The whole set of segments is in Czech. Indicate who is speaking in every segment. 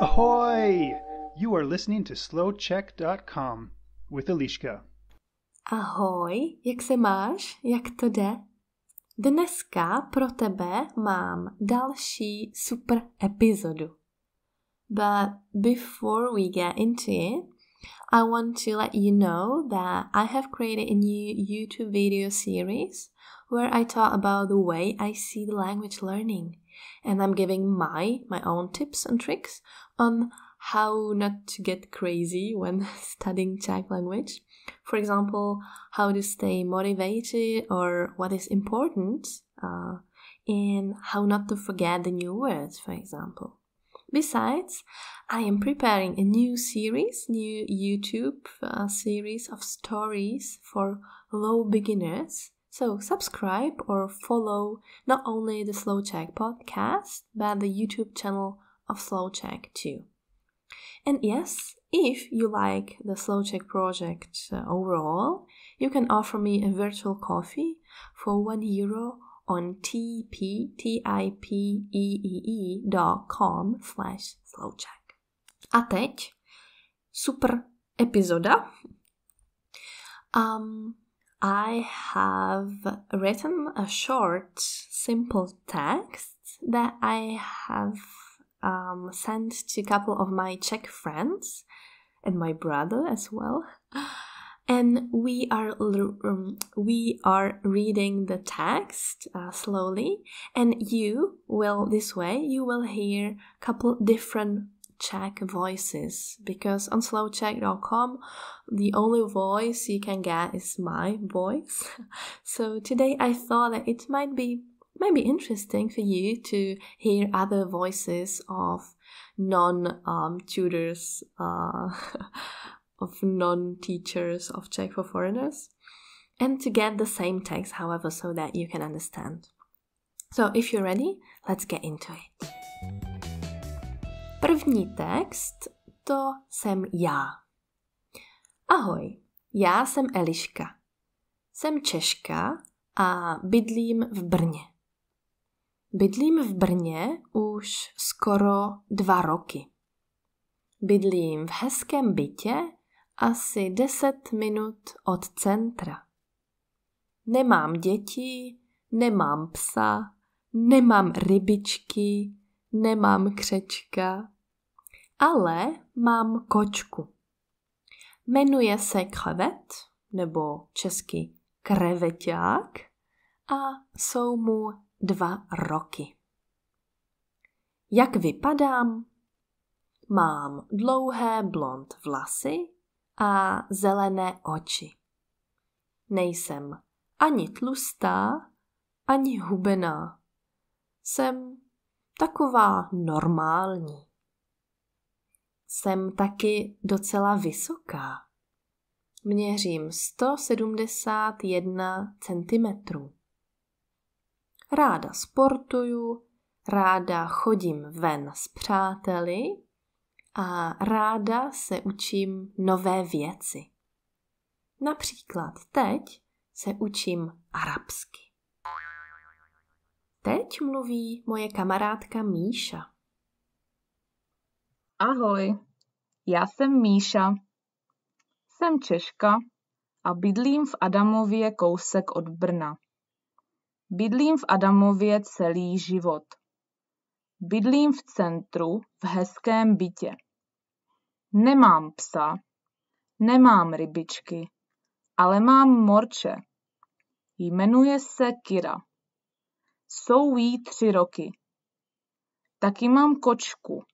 Speaker 1: Ahoy! You are listening to slowcheck.com with Eliška.
Speaker 2: Ahoj, jak se máš? Jak to jde? Dneska pro tebe mám další super epizodu. But before we get into it, I want to let you know that I have created a new YouTube video series where I talk about the way I see the language learning and I'm giving my my own tips and tricks on how not to get crazy when studying Czech language. For example, how to stay motivated or what is important, uh, and how not to forget the new words, for example. Besides, I am preparing a new series, new YouTube uh, series of stories for low beginners so subscribe or follow not only the Slow Check podcast, but the YouTube channel of Slow Check too. And yes, if you like the Slow Check project uh, overall, you can offer me a virtual coffee for one euro on tptipeee.com slash slowcheck. A teď super epizoda. Um, I have written a short, simple text that I have um, sent to a couple of my Czech friends and my brother as well. And we are um, we are reading the text uh, slowly, and you will this way you will hear a couple different Check voices because on slowcheck.com the only voice you can get is my voice. So today I thought that it might be maybe interesting for you to hear other voices of non um, tutors, uh, of non teachers of Czech for foreigners, and to get the same text, however, so that you can understand. So if you're ready, let's get into it. První text to jsem já. Ahoj, já jsem Eliška. Jsem Češka a bydlím v Brně. Bydlím v Brně už skoro dva roky. Bydlím v hezkém bytě asi 10 minut od centra. Nemám děti, nemám psa, nemám rybičky, nemám křečka, ale mám kočku. Jmenuje se krevet, nebo česky kreveťák, a jsou mu dva roky. Jak vypadám? Mám dlouhé blond vlasy a zelené oči. Nejsem ani tlustá, ani hubená. Jsem taková normální. Jsem taky docela vysoká. Měřím 171 cm. Ráda sportuju, ráda chodím ven s přáteli a ráda se učím nové věci. Například teď se učím arabsky. Teď mluví moje
Speaker 3: kamarádka Míša. Ahoj, já jsem Míša. Jsem Češka a bydlím v Adamově kousek od Brna. Bydlím v Adamově celý život. Bydlím v centru v hezkém bytě. Nemám psa, nemám rybičky, ale mám morče. Jmenuje se Kira. Jsou jí tři roky. Taky mám kočku.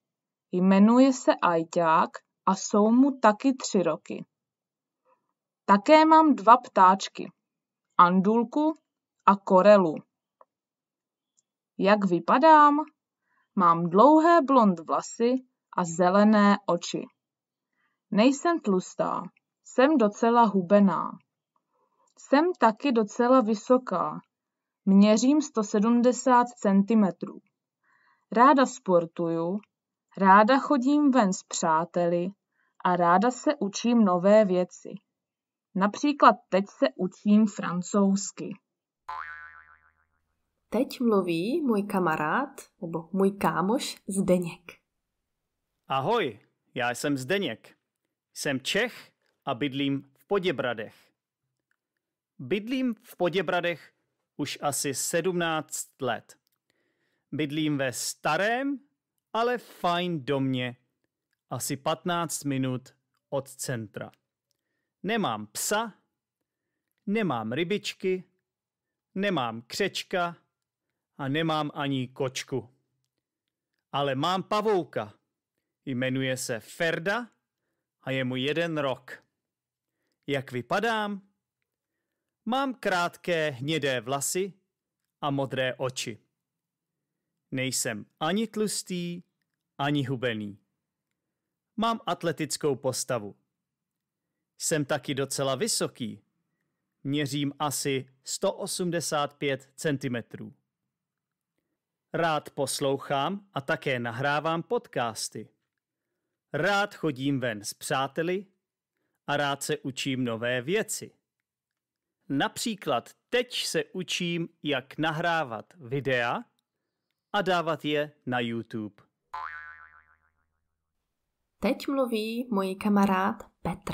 Speaker 3: Jmenuje se Ajťák a jsou mu taky tři roky. Také mám dva ptáčky. Andulku a korelu. Jak vypadám? Mám dlouhé blond vlasy a zelené oči. Nejsem tlustá, jsem docela hubená. Jsem taky docela vysoká, Měřím 170 cm. Ráda sportuju, ráda chodím ven s přáteli a ráda se učím nové věci. Například teď se učím francouzsky. Teď mluví můj kamarád
Speaker 2: nebo můj kámoš Zdeněk.
Speaker 1: Ahoj, já jsem Zdeněk. Jsem Čech a bydlím v Poděbradech. Bydlím v Poděbradech už asi 17 let. Bydlím ve starém, ale fajn domě, asi 15 minut od centra. Nemám psa, nemám rybičky, nemám křečka a nemám ani kočku. Ale mám pavouka. Jmenuje se Ferda a je mu jeden rok. Jak vypadám? Mám krátké hnědé vlasy a modré oči. Nejsem ani tlustý, ani hubený. Mám atletickou postavu. Jsem taky docela vysoký. Měřím asi 185 cm. Rád poslouchám a také nahrávám podcasty. Rád chodím ven s přáteli a rád se učím nové věci. Například teď se učím, jak nahrávat videa a dávat je na YouTube. Teď
Speaker 2: mluví můj kamarád Petr.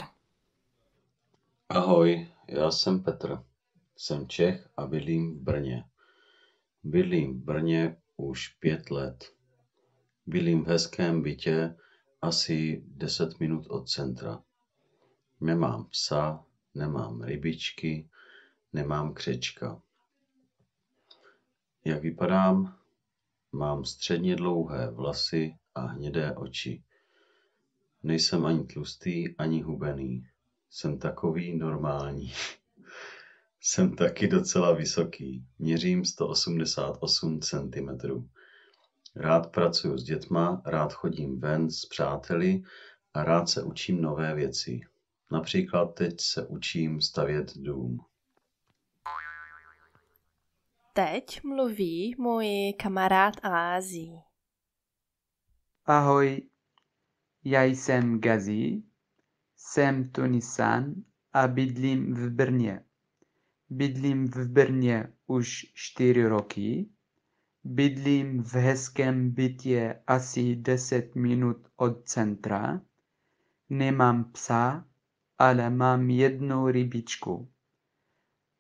Speaker 1: Ahoj, já jsem Petr. Jsem Čech a bydlím v Brně. Bydlím v Brně už pět let. Bydlím v hezkém bytě asi 10 minut od centra. Nemám psa, nemám rybičky, nemám křečka. Jak vypadám? Mám středně dlouhé vlasy a hnědé oči. Nejsem ani tlustý, ani hubený. Jsem takový normální. Jsem taky docela vysoký. Měřím 188 cm. Rád pracuji s dětma, rád chodím ven s přáteli a rád se učím nové věci. Například teď se učím stavět dům
Speaker 2: teď mluví můj kamarád Ázi.
Speaker 4: Ahoj, já jsem Gazi, jsem Tunisan a bydlím v Brně. Bydlím v Brně už čtyři roky. Bydlím v hezkém bytě asi 10 minut od centra. Nemám psa, ale mám jednu rybičku.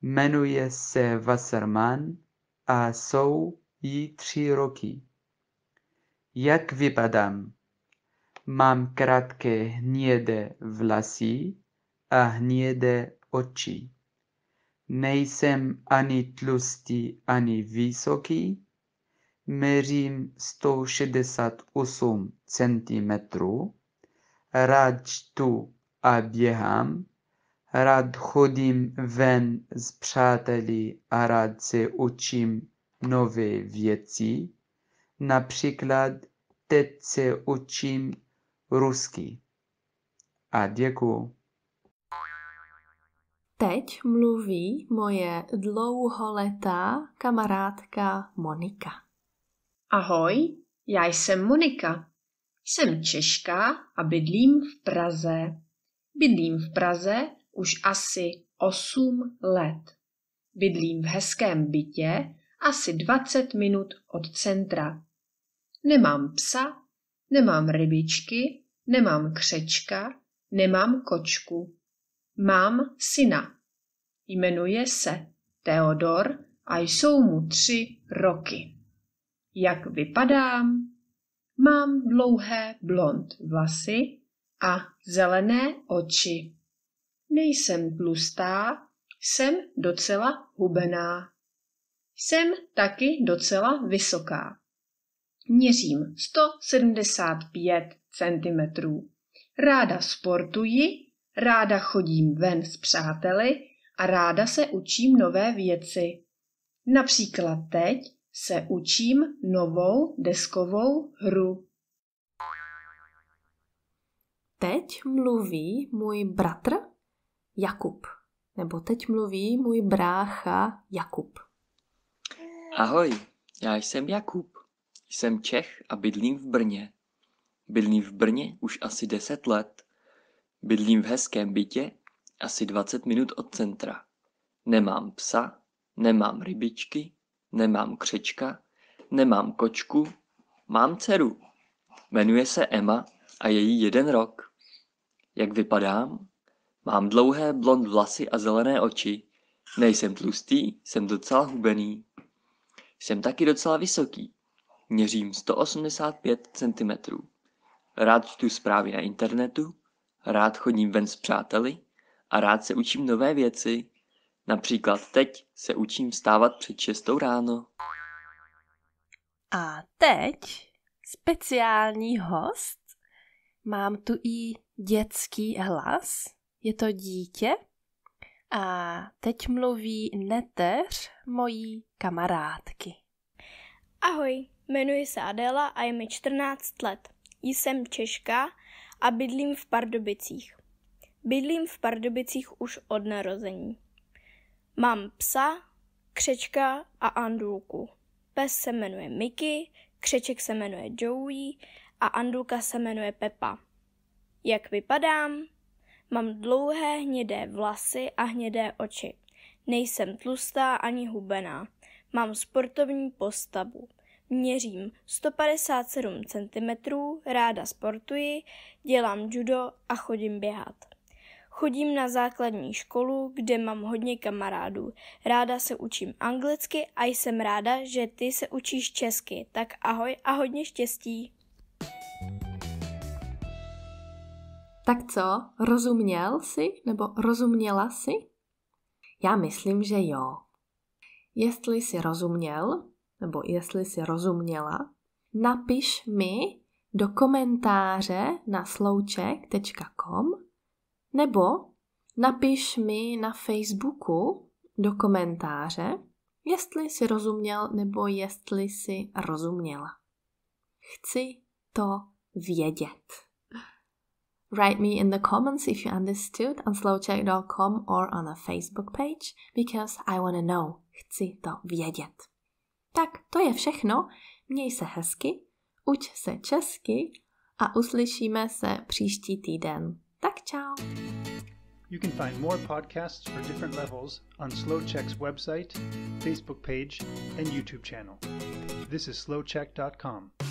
Speaker 4: Jmenuje se Wasserman a jsou jí tři roky. Jak vypadám? Mám krátké hnědé vlasy a hnědé oči. Nejsem ani tlustý, ani vysoký. Měřím 168 cm. Rád tu a běhám. Rád chodím ven s přáteli a rád se učím nové věci. Například teď se učím rusky. A děkuji.
Speaker 2: Teď mluví moje
Speaker 5: dlouholetá
Speaker 2: kamarádka Monika.
Speaker 5: Ahoj, já jsem Monika. Jsem Češka a bydlím v Praze. Bydlím v Praze už asi 8 let. Bydlím v hezkém bytě, asi 20 minut od centra. Nemám psa, nemám rybičky, nemám křečka, nemám kočku. Mám syna. Jmenuje se Teodor a jsou mu tři roky. Jak vypadám? Mám dlouhé blond vlasy a zelené oči. Nejsem tlustá, jsem docela hubená. Jsem taky docela vysoká. Měřím 175 cm. Ráda sportuji, ráda chodím ven s přáteli a ráda se učím nové věci. Například teď se učím novou deskovou hru. Teď
Speaker 2: mluví můj bratr Jakub. Nebo teď mluví můj brácha Jakub. Ahoj, já jsem Jakub. Jsem Čech a bydlím v Brně. Bydlím v Brně už asi 10 let. Bydlím v hezkém bytě, asi 20 minut od centra. Nemám psa, nemám rybičky, nemám křečka, nemám kočku, mám dceru. Jmenuje se Emma a je jí jeden rok. Jak vypadám? Mám dlouhé blond vlasy a zelené oči. Nejsem tlustý, jsem docela hubený. Jsem taky docela vysoký. Měřím 185 cm. Rád čtu zprávy na internetu, rád chodím ven s přáteli a rád se učím nové věci. Například teď se učím stávat před 6 ráno. A teď speciální host. Mám tu i dětský hlas. Je to dítě a teď mluví neteř mojí kamarádky. Ahoj, jmenuji se Adela a je mi 14 let. Jsem Češka a bydlím v Pardubicích. Bydlím v Pardubicích už od narození. Mám psa, křečka a andulku. Pes se jmenuje Miky, křeček se jmenuje Joey a andulka se jmenuje Pepa. Jak vypadám? Mám dlouhé hnědé vlasy a hnědé oči. Nejsem tlustá ani hubená. Mám sportovní postavu. Měřím 157 cm, ráda sportuji, dělám judo a chodím běhat. Chodím na základní školu, kde mám hodně kamarádů. Ráda se učím anglicky a jsem ráda, že ty se učíš česky. Tak ahoj a hodně štěstí. Tak co, rozuměl jsi nebo rozuměla jsi? Já myslím, že jo. Jestli jsi rozuměl nebo jestli jsi rozuměla, napiš mi do komentáře na slouček.com nebo napiš mi na Facebooku do komentáře, jestli jsi rozuměl nebo jestli jsi rozuměla. Chci to vědět. Write me in the comments if you understood on slowcheck.com or on a Facebook page, because I want to know. Chci to vědět. Tak to je všechno. Měj se hezky, uč se česky a uslyšíme se příští týden. Tak čau.
Speaker 1: You can find more podcasts for different levels on SlowCheck's website, Facebook page, and YouTube channel. This is slowcheck.com.